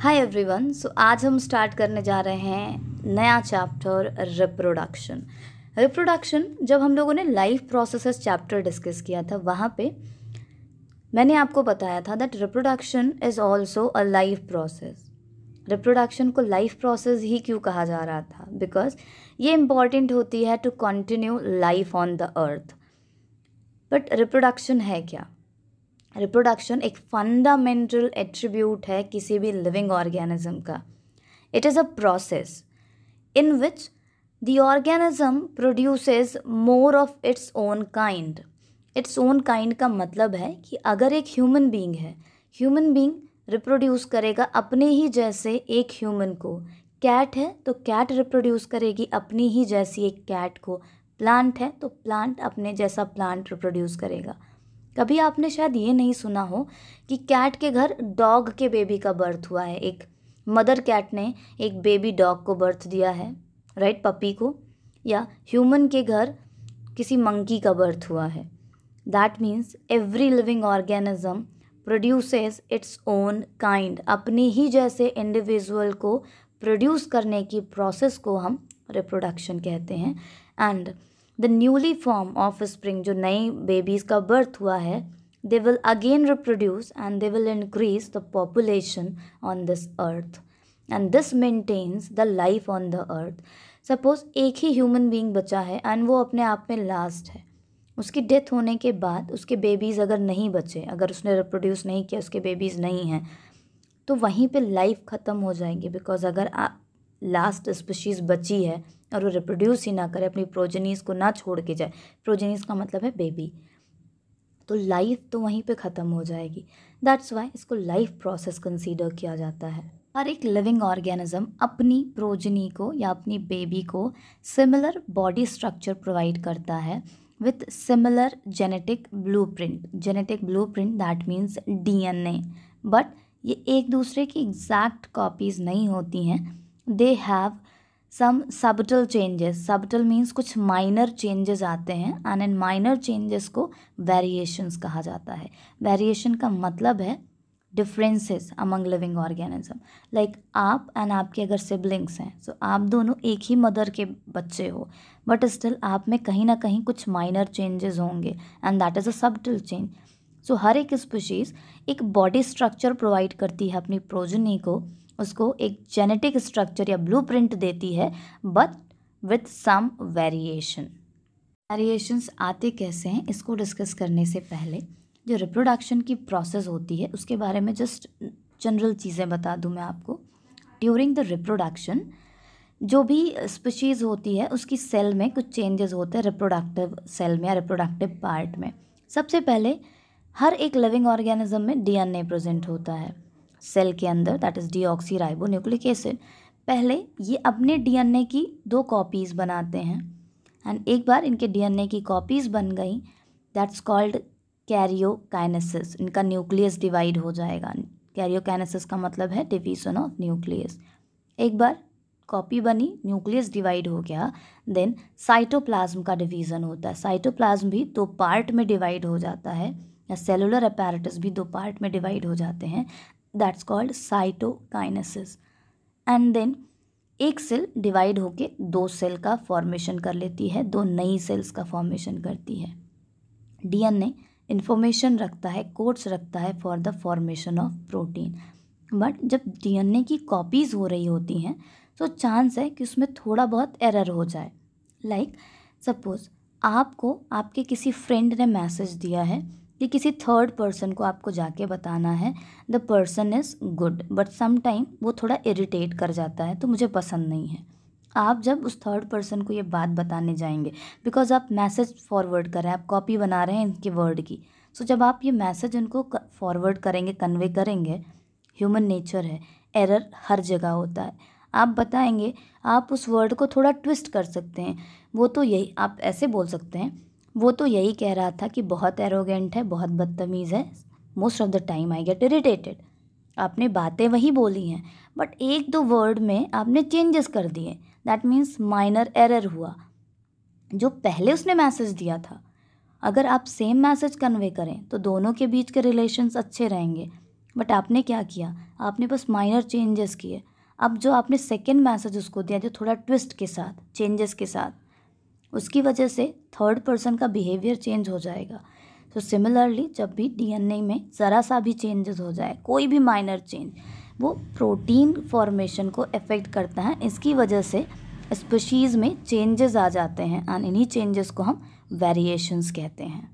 hi everyone so आज हम start करने जा रहे हैं नया चैप्टर रिप्रोडक्शन रिप्रोडक्शन जब हम लोगों ने लाइफ प्रोसेसेस चैप्टर डिस्कस किया था वहाँ पे मैंने आपको बताया था that reproduction is also a life process reproduction को लाइफ प्रोसेस ही क्यों कहा जा रहा था बिकॉज ये इम्पॉर्टेंट होती है to continue life on the earth but reproduction है क्या रिप्रोडक्शन एक फंडामेंटल एट्रीब्यूट है किसी भी लिविंग ऑर्गेनिज्म का it is a process in which the organism produces more of its own kind its own kind का मतलब है कि अगर एक ह्यूमन बींग है ह्यूमन बींग रिप्रोड्यूस करेगा अपने ही जैसे एक ह्यूमन को कैट है तो कैट रिप्रोड्यूस करेगी अपनी ही जैसी एक कैट को प्लांट है तो प्लांट अपने जैसा प्लांट रिप्रोड्यूस करेगा कभी आपने शायद ये नहीं सुना हो कि कैट के घर डॉग के बेबी का बर्थ हुआ है एक मदर कैट ने एक बेबी डॉग को बर्थ दिया है राइट पपी को या ह्यूमन के घर किसी मंकी का बर्थ हुआ है that means every living organism produces its own kind अपने ही जैसे इंडिविजुअल को प्रोड्यूस करने की प्रोसेस को हम रिप्रोडक्शन कहते हैं and the newly form offspring जो नए बेबीज़ का बर्थ हुआ है they will again reproduce and they will increase the population on this earth and this maintains the life on the earth suppose एक ही human being बचा है and वो अपने आप में लास्ट है उसकी डेथ होने के बाद उसके बेबीज़ अगर नहीं बचे अगर उसने रिप्रोड्यूस नहीं किया उसके बेबीज़ नहीं हैं तो वहीं पे लाइफ ख़त्म हो जाएंगी बिकॉज अगर लास्ट स्पीशीज़ बची है और वो रिप्रोड्यूस ही ना करे अपनी प्रोजनीस को ना छोड़ के जाए प्रोजनीस का मतलब है बेबी तो लाइफ तो वहीं पे ख़त्म हो जाएगी दैट्स वाई इसको लाइफ प्रोसेस कंसीडर किया जाता है हर एक लिविंग ऑर्गेनिज्म अपनी प्रोजनी को या अपनी बेबी को सिमिलर बॉडी स्ट्रक्चर प्रोवाइड करता है with similar genetic blueprint genetic blueprint that means a but ये एक दूसरे की एग्जैक्ट कॉपीज़ नहीं होती हैं they have some subtle changes subtle means कुछ माइनर चेंजेस आते हैं एंड एंड माइनर चेंजेस को वेरिएशंस कहा जाता है वेरिएशन का मतलब है differences among living organism like आप एंड आपके अगर सिबलिंग्स हैं सो so आप दोनों एक ही मदर के बच्चे हो बट स्टिल आप में कहीं ना कहीं कुछ माइनर चेंजेस होंगे and that is a subtle change so हर एक स्पीशीज़ एक बॉडी स्ट्रक्चर प्रोवाइड करती है अपनी प्रोजनी को उसको एक जेनेटिक स्ट्रक्चर या प्रिंट देती है but with some variation variations आते कैसे हैं इसको डिस्कस करने से पहले जो रिप्रोडक्शन की प्रोसेस होती है उसके बारे में जस्ट जनरल चीज़ें बता दूँ मैं आपको ड्यूरिंग द रिप्रोडक्शन जो भी स्पीशीज़ होती है उसकी सेल में कुछ चेंजेस होते हैं रिप्रोडक्टिव सेल में या रिप्रोडक्टिव पार्ट में सबसे पहले हर एक लिविंग ऑर्गेनिज्म में डीएनए प्रेजेंट होता है सेल के अंदर that is deoxy nucleic acid पहले ये अपने डीएनए की दो कॉपीज़ बनाते हैं एंड एक बार इनके डीएनए की कॉपीज़ बन गई दैट्स कॉल्ड कैरियोकाइनेसिस इनका न्यूक्लियस डिवाइड हो जाएगा कैरियोकाइनेसिस का मतलब है डिवीजन ऑफ न्यूक्लियस एक बार कॉपी बनी न्यूक्लियस डिवाइड हो गया देन साइटोप्लाज्म का डिवीज़न होता है साइटोप्लाज्म भी दो पार्ट में डिवाइड हो जाता है या सेलुलर अपैरेटस भी दो पार्ट में डिवाइड हो जाते हैं that's called cytokinesis and then एक सेल डिवाइड होके दो सेल का फॉर्मेशन कर लेती है दो नई सेल्स का फॉर्मेशन करती है डीएनए इन्फॉर्मेशन रखता है कोड्स रखता है for the formation of protein but जब डीएनए की कॉपीज़ हो रही होती हैं तो चांस है कि उसमें थोड़ा बहुत एरर हो जाए लाइक like, सपोज़ आपको आपके किसी फ्रेंड ने मैसेज दिया है ये किसी थर्ड पर्सन को आपको जाके बताना है the person is good but sometime वो थोड़ा इरिटेट कर जाता है तो मुझे पसंद नहीं है आप जब उस थर्ड पर्सन को ये बात बताने जाएंगे बिकॉज आप मैसेज फॉरवर्ड कर रहे हैं आप कॉपी बना रहे हैं इनके वर्ड की सो so, जब आप ये मैसेज उनको फॉरवर्ड करेंगे कन्वे करेंगे ह्यूमन नेचर है एरर हर जगह होता है आप बताएंगे आप उस वर्ड को थोड़ा ट्विस्ट कर सकते हैं वो तो यही आप ऐसे बोल सकते हैं वो तो यही कह रहा था कि बहुत एरोगेंट है बहुत बदतमीज़ है most of the time I get irritated आपने बातें वही बोली हैं बट एक दो वर्ड में आपने चेंजेस कर दिए दैट मीन्स माइनर एरर हुआ जो पहले उसने मैसेज दिया था अगर आप सेम मैसेज कन्वे करें तो दोनों के बीच के रिलेशंस अच्छे रहेंगे बट आपने क्या किया आपने बस माइनर चेंजेस किए अब जो आपने सेकेंड मैसेज उसको दिया जो थोड़ा ट्विस्ट के साथ चेंजेस के साथ उसकी वजह से थर्ड पर्सन का बिहेवियर चेंज हो जाएगा तो सिमिलरली जब भी डीएनए में ज़रा सा भी चेंजेस हो जाए कोई भी माइनर चेंज वो प्रोटीन फॉर्मेशन को अफेक्ट करता है इसकी वजह से स्पीशीज़ में चेंजेस आ जाते हैं एंड इन्हीं चेंजेस को हम वेरिएशंस कहते हैं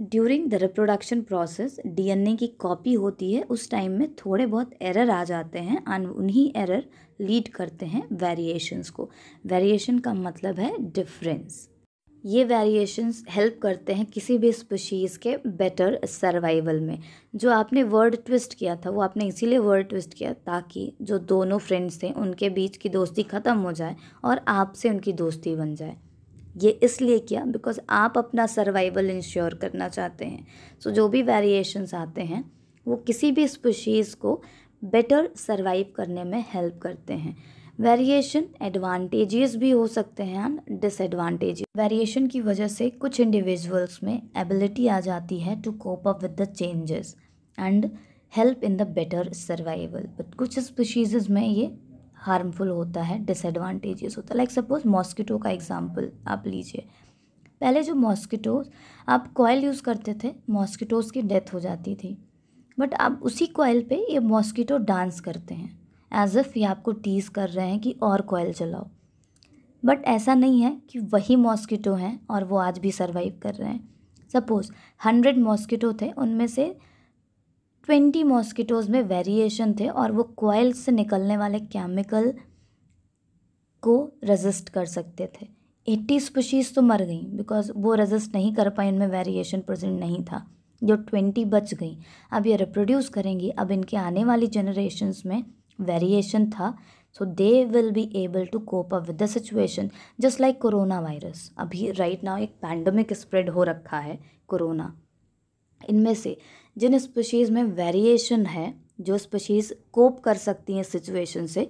during the reproduction process DNA की कॉपी होती है उस टाइम में थोड़े बहुत एरर आ जाते हैं और उन्हीं एरर लीड करते हैं वेरिएशंस को वेरिएशन का मतलब है डिफरेंस ये वेरिएशंस हेल्प करते हैं किसी भी स्पीशीज़ के बेटर सर्वाइवल में जो आपने वर्ड ट्विस्ट किया था वो आपने इसीलिए वर्ड ट्विस्ट किया ताकि जो दोनों फ्रेंड्स थे उनके बीच की दोस्ती ख़त्म हो जाए और आपसे उनकी दोस्ती बन जाए ये इसलिए किया बिकॉज आप अपना सर्वाइवल इंश्योर करना चाहते हैं सो so, जो भी वेरिएशंस आते हैं वो किसी भी स्पीशीज़ को बेटर सर्वाइव करने में हेल्प करते हैं वेरिएशन एडवांटेजेस भी हो सकते हैं डिसएडवांटेज वेरिएशन की वजह से कुछ इंडिविजुअल्स में एबिलिटी आ जाती है to cope up with the changes and help in the better survival but कुछ स्पीशीज़ में ये हार्मफुल होता है डिसएडवांटेजेस होता है लाइक सपोज मॉस्किटो का एग्जाम्पल आप लीजिए पहले जो मॉस्किटोज आप कॉयल यूज़ करते थे मॉस्किटोज़ की डेथ हो जाती थी बट आप उसी कॉयल पे ये मॉस्किटो डांस करते हैं एज इफ़ ये आपको टीज़ कर रहे हैं कि और कॉयल चलाओ बट ऐसा नहीं है कि वही मॉस्किटो हैं और वो आज भी सर्वाइव कर रहे हैं सपोज़ हंड्रेड मॉस्किटो थे उनमें से ट्वेंटी मॉस्किटोज़ में वेरिएशन थे और वो कोयल से निकलने वाले केमिकल को रेजिस्ट कर सकते थे एट्टी स्पीशीज़ तो मर गई बिकॉज वो रेजिस्ट नहीं कर पाई उनमें वेरिएशन प्रेजेंट नहीं था जो ट्वेंटी बच गई अब ये रिप्रोड्यूस करेंगी अब इनके आने वाली जनरेशन्स में वेरिएशन था so they will be able to cope up with the situation just like corona virus अभी राइट right नाउ एक पैंडमिक स्प्रेड हो रखा है कोरोना इनमें से जिन स्पीशीज़ में वेरिएशन है जो स्पीशीज़ कोप कर सकती हैं सिचुएशन से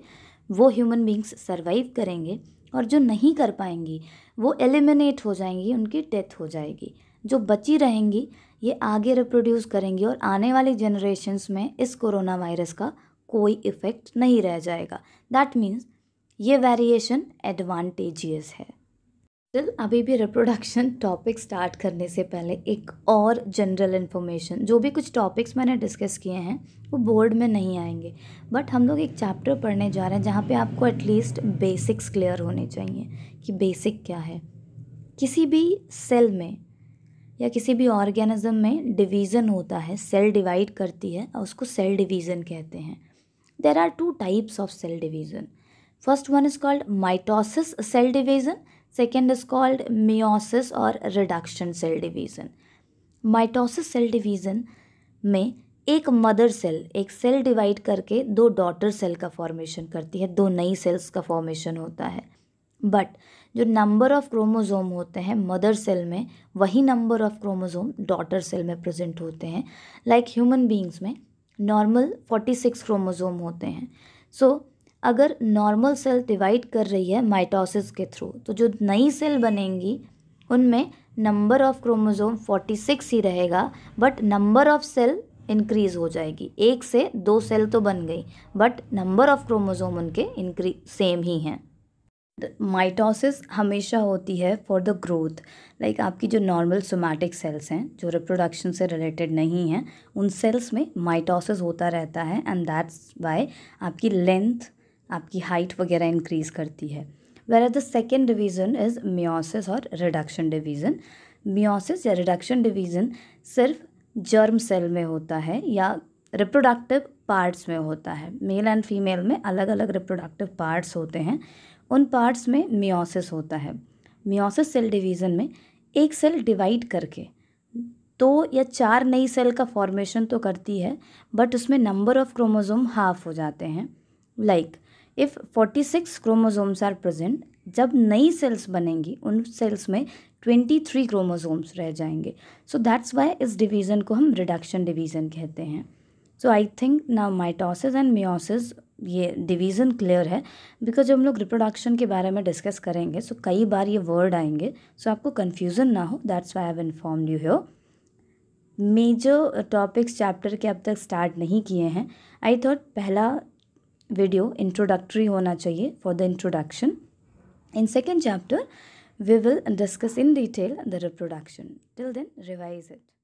वो ह्यूमन बींग्स सर्वाइव करेंगे और जो नहीं कर पाएंगी वो एलिमिनेट हो जाएंगी उनकी डेथ हो जाएगी जो बची रहेंगी ये आगे रिप्रोड्यूस करेंगी और आने वाली जनरेशन्स में इस कोरोना वायरस का कोई इफ़ेक्ट नहीं रह जाएगा दैट मीन्स ये वेरिएशन एडवांटेजियस है चल अभी भी रिप्रोडक्शन टॉपिक स्टार्ट करने से पहले एक और जनरल इन्फॉर्मेशन जो भी कुछ टॉपिक्स मैंने डिस्कस किए हैं वो बोर्ड में नहीं आएंगे बट हम लोग एक चैप्टर पढ़ने जा रहे हैं जहाँ पे आपको एटलीस्ट बेसिक्स क्लियर होने चाहिए कि बेसिक क्या है किसी भी सेल में या किसी भी ऑर्गेनिज्म में डिवीज़न होता है सेल डिवाइड करती है और उसको सेल डिवीज़न कहते हैं there are two types of cell division first one is called mitosis cell division second is called meiosis और reduction cell division mitosis cell division में एक मदर सेल एक सेल डिवाइड करके दो डॉटर सेल का formation करती है दो नई सेल्स का फॉर्मेशन होता है बट जो नंबर ऑफ क्रोमोज़ोम होते हैं मदर सेल में वही number of chromosome daughter cell में प्रेजेंट होते हैं लाइक ह्यूमन बींग्स में नॉर्मल फोर्टी सिक्स क्रोमोज़ोम होते हैं सो so, अगर नॉर्मल सेल डिवाइड कर रही है माइटोसिस के थ्रू तो जो नई सेल बनेंगी उनमें नंबर ऑफ क्रोमोज़ोम 46 ही रहेगा but number of cell increase हो जाएगी एक से दो सेल तो बन गई बट नंबर ऑफ क्रोमोज़ोम उनके इंक्री सेम ही हैं माइटोसिस हमेशा होती है फॉर द ग्रोथ लाइक आपकी जो नॉर्मल सोमैटिक सेल्स हैं जो रिप्रोडक्शन से रिलेटेड नहीं हैं उन सेल्स में माइटोसिस होता रहता है एंड दैट्स वाई आपकी लेंथ आपकी हाइट वगैरह इंक्रीज़ करती है where the second division is meiosis और रिडक्शन डिवीज़न म्योसिस या रिडक्शन डिवीज़न सिर्फ जर्म सेल में होता है या रिप्रोडक्टिव पार्ट्स में होता है मेल एंड फीमेल में अलग अलग रिप्रोडक्टिव पार्ट्स होते हैं उन पार्ट्स में म्योसिस होता है म्योसिस सेल डिवीज़न में एक सेल डिवाइड करके दो तो या चार नई सेल का फॉर्मेशन तो करती है बट उसमें नंबर ऑफ क्रोमोज़ोम हाफ हो जाते हैं like like, if forty six chromosomes are present जब नई सेल्स बनेंगी उन सेल्स में ट्वेंटी थ्री क्रोमोजोम्स रह जाएंगे सो दैट्स वाई इस डिवीज़न को हम रिडक्शन डिवीज़न कहते हैं सो आई थिंक ना माइटोसिस एंड मियोसिस ये डिवीज़न क्लियर है बिकॉज हम लोग रिप्रोडक्शन के बारे में डिस्कस करेंगे सो so कई बार ये वर्ड आएंगे सो so आपको कन्फ्यूज़न ना हो that's why have inform you here major topics chapter के अब तक स्टार्ट नहीं किए हैं आई थॉट पहला video introductory hona chahiye for the introduction in second chapter we will discuss in detail the reproduction till then revise it